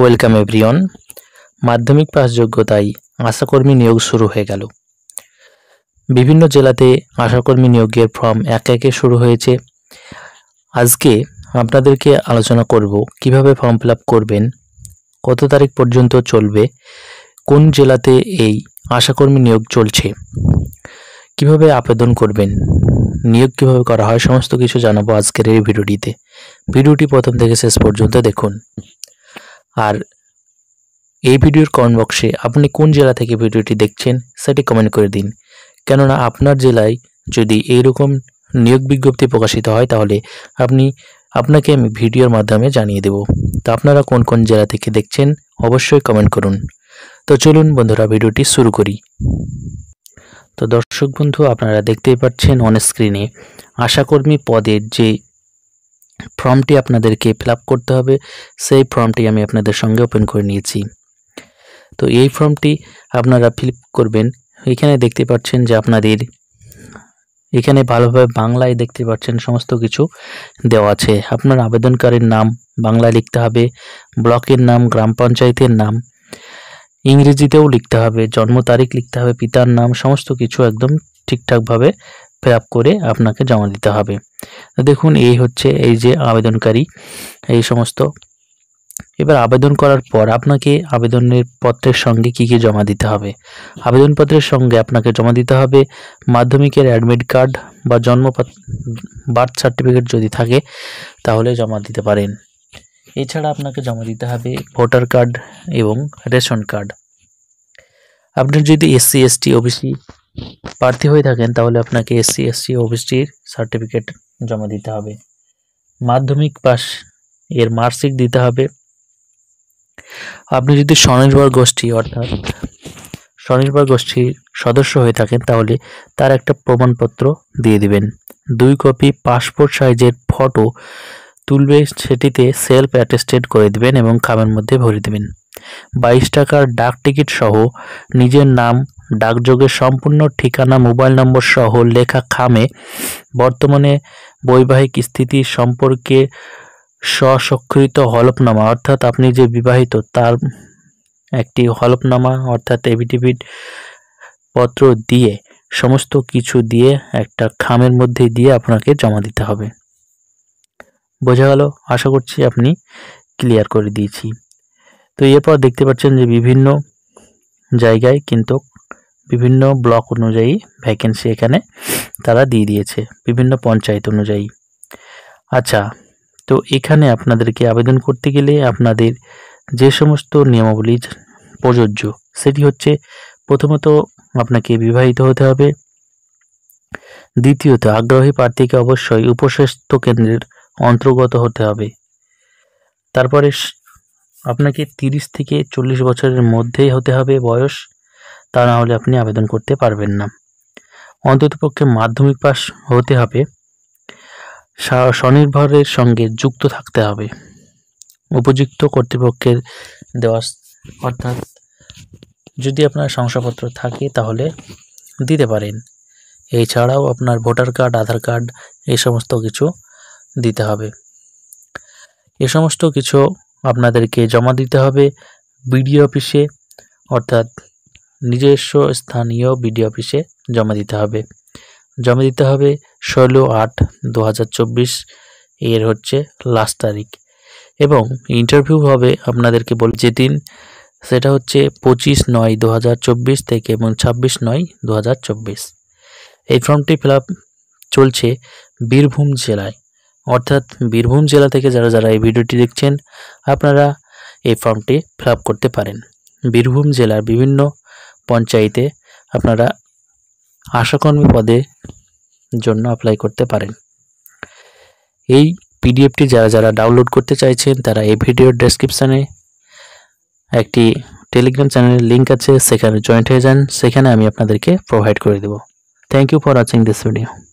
welcome everyone মাধ্যমিক pass যোগ্যতায় আশাকর্মী নিয়োগ শুরু হয়ে গেল বিভিন্ন জেলাতে আশাকর্মী নিয়োগের ফর্ম এক একে শুরু হয়েছে আজকে আপনাদেরকে আলোচনা করব কিভাবে ফর্ম ফিল করবেন কত তারিখ পর্যন্ত চলবে কোন জেলাতে এই আশাকর্মী নিয়োগ চলছে কিভাবে আবেদন করবেন নিয়োগ কীভাবে করা হয় সমস্ত কিছু জানাবো আজকের এই ভিডিওটিতে ভিডিওটি প্রথম থেকে শেষ পর্যন্ত দেখুন আর এই ভিডিওর কমেন্ট বক্সে আপনি কোন জেলা থেকে ভিডিওটি দেখছেন সেটি কমেন্ট করে দিন কেননা আপনার জেলায় যদি এইরকম নিয়োগ বিজ্ঞপ্তি প্রকাশিত হয় তাহলে আপনি আপনাকে আমি ভিডিওর মাধ্যমে জানিয়ে দেব তো আপনারা কোন কোন জেলা থেকে দেখছেন অবশ্যই কমেন্ট করুন তো চলুন বন্ধুরা ভিডিওটি শুরু করি তো দর্শক বন্ধু আপনারা দেখতেই পাচ্ছেন অন স্ক্রিনে আশাকর্মী পদের যে ফর্মটি আপনাদেরকে ফিল করতে হবে সেই ফর্মটি আমি আপনাদের সঙ্গে ওপেন করে নিয়েছি তো এই ফর্মটি আপনারা ফিল করবেন এখানে দেখতে পাচ্ছেন যে আপনাদের এখানে ভালোভাবে বাংলায় দেখতে পাচ্ছেন সমস্ত কিছু দেওয়া আছে আপনার আবেদনকারীর নাম বাংলায় লিখতে হবে ব্লকের নাম গ্রাম পঞ্চায়েতের নাম ইংরেজিতেও লিখতে হবে জন্ম তারিখ লিখতে হবে পিতার নাম সমস্ত কিছু একদম ঠিকঠাকভাবে ফিল করে আপনাকে জমা দিতে হবে দেখুন এই হচ্ছে এই যে আবেদনকারী এই সমস্ত এবার আবেদন করার পর আপনাকে আবেদনের পত্রের সঙ্গে কি কি জমা দিতে হবে আবেদনপত্রের সঙ্গে আপনাকে জমা দিতে হবে মাধ্যমিকের অ্যাডমিট কার্ড বা জন্ম বার্থ সার্টিফিকেট যদি থাকে তাহলে জমা দিতে পারেন এছাড়া আপনাকে জমা দিতে হবে ভোটার কার্ড এবং রেশন কার্ড আপনার যদি এসসি এসটি ওবিসি প্রার্থী হয়ে থাকেন তাহলে আপনাকে এসসি এসসি ওবিসির সার্টিফিকেট জমা দিতে হবে মাধ্যমিক পাস এর মার্কশিট দিতে হবে আপনি যদি স্বনির্ভর গোষ্ঠী অর্থাৎ স্বনির্ভর গোষ্ঠীর সদস্য হয়ে থাকেন তাহলে তার একটা প্রমাণপত্র দিয়ে দিবেন দুই কপি পাসপোর্ট সাইজের ফটো তুলবে সেটিতে সেলফ অ্যাটেস্টেড করে দিবেন এবং খামের মধ্যে ভরে দেবেন বাইশ টাকার ডাক টিকিট সহ নিজের নাম ডাকযোগের সম্পূর্ণ ঠিকানা মোবাইল নম্বর সহ লেখা খামে বর্তমানে বৈবাহিক স্থিতি সম্পর্কে স্বস্বক্ষরিত হলফনামা অর্থাৎ আপনি যে বিবাহিত তার একটি হলফনামা অর্থাৎ এভিডেভিট পত্র দিয়ে সমস্ত কিছু দিয়ে একটা খামের মধ্যে দিয়ে আপনাকে জমা দিতে হবে বোঝা গেল আশা করছি আপনি ক্লিয়ার করে দিয়েছি তো এরপর দেখতে পাচ্ছেন যে বিভিন্ন জায়গায় কিন্তু বিভিন্ন ব্লক অনুযায়ী ভ্যাকেন্সি এখানে তারা দিয়ে দিয়েছে বিভিন্ন পঞ্চায়েত অনুযায়ী আচ্ছা তো এখানে আপনাদেরকে আবেদন করতে গেলে আপনাদের যে সমস্ত নিয়মাবলী প্রযোজ্য সেটি হচ্ছে প্রথমত আপনাকে বিবাহিত হতে হবে দ্বিতীয়ত আগ্রহী প্রার্থীকে অবশ্যই উপস্বাস্থ্য কেন্দ্রের অন্তর্গত হতে হবে তারপরে আপনাকে তিরিশ থেকে চল্লিশ বছরের মধ্যেই হতে হবে বয়স তা না হলে আপনি আবেদন করতে পারবেন না অন্ততপক্ষে মাধ্যমিক পাস হতে হবে স্বনির্ভরের সঙ্গে যুক্ত থাকতে হবে উপযুক্ত কর্তৃপক্ষের দেওয়া অর্থাৎ যদি আপনার শংসাপত্র থাকে তাহলে দিতে পারেন এছাড়াও আপনার ভোটার কার্ড আধার কার্ড এই সমস্ত কিছু দিতে হবে এ সমস্ত কিছু আপনাদেরকে জমা দিতে হবে বিডিও অফিসে অর্থাৎ নিজস্ব স্থানীয় বিডি অফিসে জমা দিতে হবে জমা দিতে হবে ষোলো আট দু এর হচ্ছে লাস্ট তারিখ এবং ইন্টারভিউ হবে আপনাদেরকে বল যেদিন সেটা হচ্ছে পঁচিশ নয় দু থেকে এবং ছাব্বিশ নয় দু এই ফর্মটি ফিল চলছে বীরভূম জেলায় অর্থাৎ বীরভূম জেলা থেকে যারা যারা এই ভিডিওটি দেখছেন আপনারা এই ফর্মটি ফিল করতে পারেন বীরভূম জেলার বিভিন্ন পঞ্চায়েতে আপনারা আশাকর্মী পদে জন্য অ্যাপ্লাই করতে পারেন এই পিডিএফটি যারা যারা ডাউনলোড করতে চাইছেন তারা এই ভিডিওর ডেসক্রিপশানে একটি টেলিগ্রাম চ্যানেলের লিঙ্ক আছে সেখানে জয়েন্ট হয়ে যান সেখানে আমি আপনাদেরকে প্রোভাইড করে দেব thank you for watching this video